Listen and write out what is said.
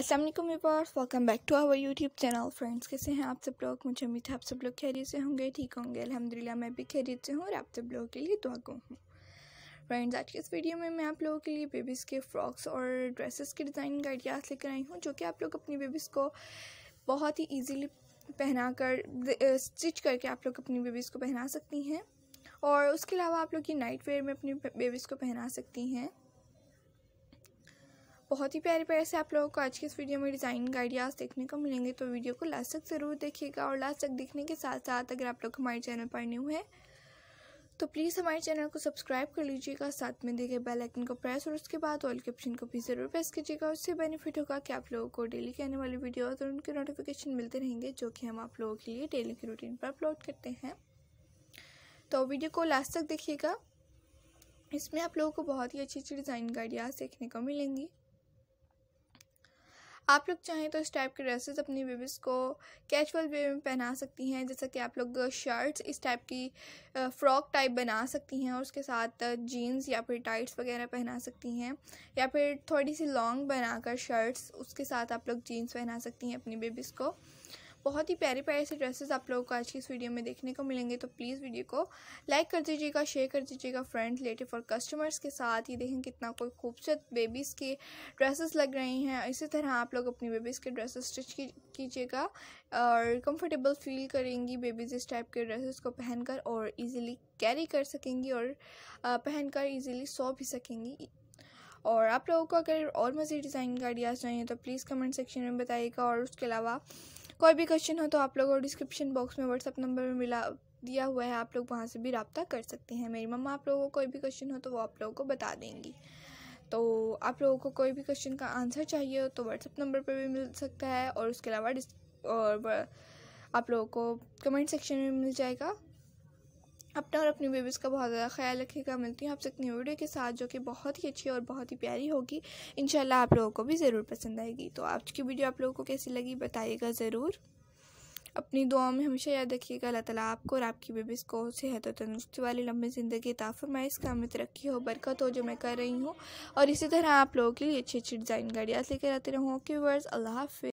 असलम वालेकुम welcome back to our YouTube channel friends कैसे हैं आप सब लोग मुझे उम्मीद है आप सब लोग खैरियत से होंगे ठीक होंगे अलहमदिल्ला मैं भी खैरियत से हूँ और आप सब लोगों के लिए दुआ को हूँ फ्रेंड्स आज के इस वीडियो में मैं आप लोगों के लिए बेबीज़ के फ्रॉक्स और ड्रेसेस के डिज़ाइन का आइडियाज़ लेकर आई हूँ जो कि आप लोग अपनी बेबीज़ को बहुत ही ईजीली पहना कर स्टिच करके आप लोग अपनी बेबीज़ को पहना सकती हैं और उसके अलावा आप लोग ये नाइट वेयर में अपनी बेबीज़ को पहना सकती हैं बहुत ही प्यारे प्यारे से आप लोगों को आज की इस वीडियो में डिज़ाइन आइडियाज़ देखने को मिलेंगे तो वीडियो को लास्ट तक ज़रूर देखिएगा और लास्ट तक देखने के साथ साथ अगर आप लोग हमारे चैनल पर न्यू हैं तो प्लीज़ हमारे चैनल को सब्सक्राइब कर लीजिएगा साथ में देखिए गए बेल आइकन को प्रेस और उसके बाद ऑल के ऑप्शन को भी ज़रूर प्रेस कीजिएगा उससे बेनिफिट होगा कि आप लोगों को डेली के आने वाले वीडियोज़ और उनके नोटिफिकेशन मिलते रहेंगे जो कि हम आप लोगों के लिए डेली की रूटीन पर अपलोड करते हैं तो वीडियो को लास्ट तक देखिएगा इसमें आप लोगों को बहुत ही अच्छी अच्छी डिज़ाइन का आइडियाज़ देखने को मिलेंगी आप लोग चाहें तो इस टाइप के ड्रेसेस अपनी बेबीज़ को कैजुअल वे में पहना सकती हैं जैसा कि आप लोग शर्ट्स uh, इस टाइप की फ़्रॉक uh, टाइप बना सकती हैं और उसके साथ जीन्स uh, या फिर टाइट्स वगैरह पहना सकती हैं या फिर थोड़ी सी लॉन्ग बनाकर शर्ट्स उसके साथ आप लोग जीन्स पहना सकती हैं अपनी बेबीज़ को बहुत ही प्यारे प्यारे से ड्रेसेस आप लोगों को आज की इस वीडियो में देखने को मिलेंगे तो प्लीज़ वीडियो को लाइक कर दीजिएगा शेयर कर दीजिएगा फ्रेंड रिलेटिव और कस्टमर्स के साथ ये देखें कितना कोई खूबसूरत बेबीज़ के ड्रेसेस लग रहे हैं इसी तरह आप लोग अपनी बेबीज़ के ड्रेसेस स्टिच कीजिएगा और कम्फर्टेबल फील करेंगी बेबीज़ इस टाइप के ड्रेसेस को पहनकर और ईजिली कैरी कर सकेंगी और पहनकर इजीली सो भी सकेंगी और आप लोगों को अगर और मज़ीद डिज़ाइन का आइडियाज़ चाहिए तो प्लीज़ कमेंट सेक्शन में बताइएगा और उसके अलावा कोई भी क्वेश्चन हो तो आप लोगों को डिस्क्रिप्शन बॉक्स में व्हाट्सअप नंबर में मिला दिया हुआ है आप लोग वहाँ से भी रबता कर सकते हैं मेरी मम्मा आप लोगों को कोई भी क्वेश्चन हो तो वो आप लोगों को बता देंगी तो आप लोगों को कोई भी क्वेश्चन का आंसर चाहिए हो तो व्हाट्सअप नंबर पर भी मिल सकता है और उसके अलावा और आप लोगों को कमेंट सेक्शन में मिल जाएगा अपना और अपनी बेबीज़ का बहुत ज़्यादा ख्याल रखिएगा मिलती हूँ आपसे एक न्यू वीडियो के साथ जो कि बहुत ही अच्छी और बहुत ही प्यारी होगी इन आप लोगों को भी ज़रूर पसंद आएगी तो आज की वीडियो आप लोगों को कैसी लगी बताइएगा ज़रूर अपनी दुआओं में हमेशा याद रखिएगा अल्लाह ताला आपको और आपकी बेबीज़ को सेहत और तंदुरुस्ती वाली लंबी ज़िंदगी ताफरमाए इस काम में तरक्की हो बरकत हो जो मैं कर रही हूँ और इसी तरह आप लोगों के लिए अच्छी अच्छी डिज़ाइन गाड़ियाँ लेकर आते रहूँ ओके वर्स अल्लाह हाफि